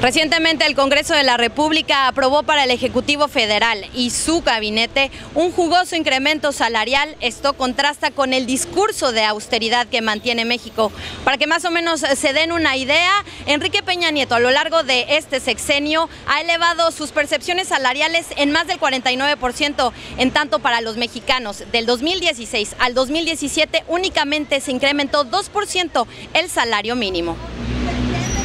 Recientemente el Congreso de la República aprobó para el Ejecutivo Federal y su gabinete un jugoso incremento salarial. Esto contrasta con el discurso de austeridad que mantiene México. Para que más o menos se den una idea, Enrique Peña Nieto a lo largo de este sexenio ha elevado sus percepciones salariales en más del 49%, en tanto para los mexicanos. Del 2016 al 2017 únicamente se incrementó 2% el salario mínimo.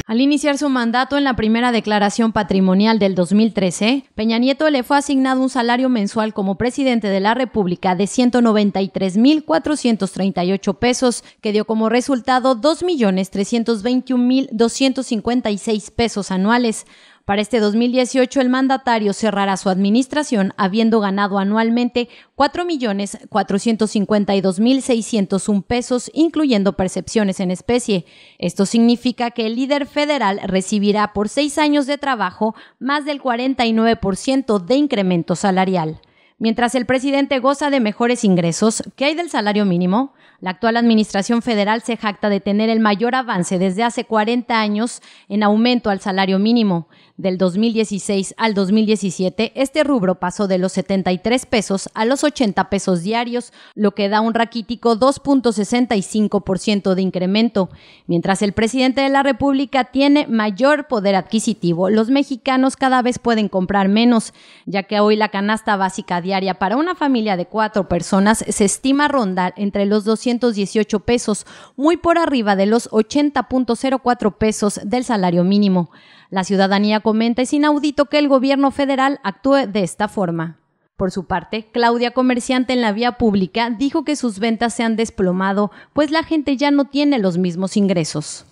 Al iniciar su mandato en la primera declaración patrimonial del 2013, Peña Nieto le fue asignado un salario mensual como presidente de la República de 193.438 pesos, que dio como resultado 2.321.256 pesos anuales para este 2018, el mandatario cerrará su administración habiendo ganado anualmente 4.452.601 pesos, incluyendo percepciones en especie. Esto significa que el líder federal recibirá por seis años de trabajo más del 49% de incremento salarial. Mientras el presidente goza de mejores ingresos, ¿qué hay del salario mínimo? La actual administración federal se jacta de tener el mayor avance desde hace 40 años en aumento al salario mínimo. Del 2016 al 2017, este rubro pasó de los 73 pesos a los 80 pesos diarios, lo que da un raquítico 2.65% de incremento. Mientras el presidente de la República tiene mayor poder adquisitivo, los mexicanos cada vez pueden comprar menos, ya que hoy la canasta básica diaria para una familia de cuatro personas se estima rondar entre los 218 pesos, muy por arriba de los 80.04 pesos del salario mínimo. La ciudadanía comenta es inaudito que el gobierno federal actúe de esta forma. Por su parte, Claudia, comerciante en la vía pública, dijo que sus ventas se han desplomado, pues la gente ya no tiene los mismos ingresos.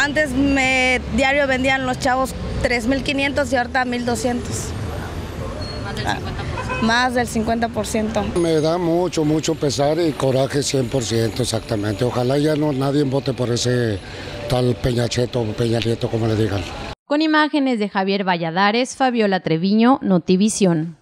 Antes me diario vendían los chavos 3.500 y ahorita 1.200. Ah, más del 50%. Me da mucho, mucho pesar y coraje 100%, exactamente. Ojalá ya no nadie vote por ese tal Peñacheto o Peña como le digan. Con imágenes de Javier Valladares, Fabiola Treviño, Notivisión.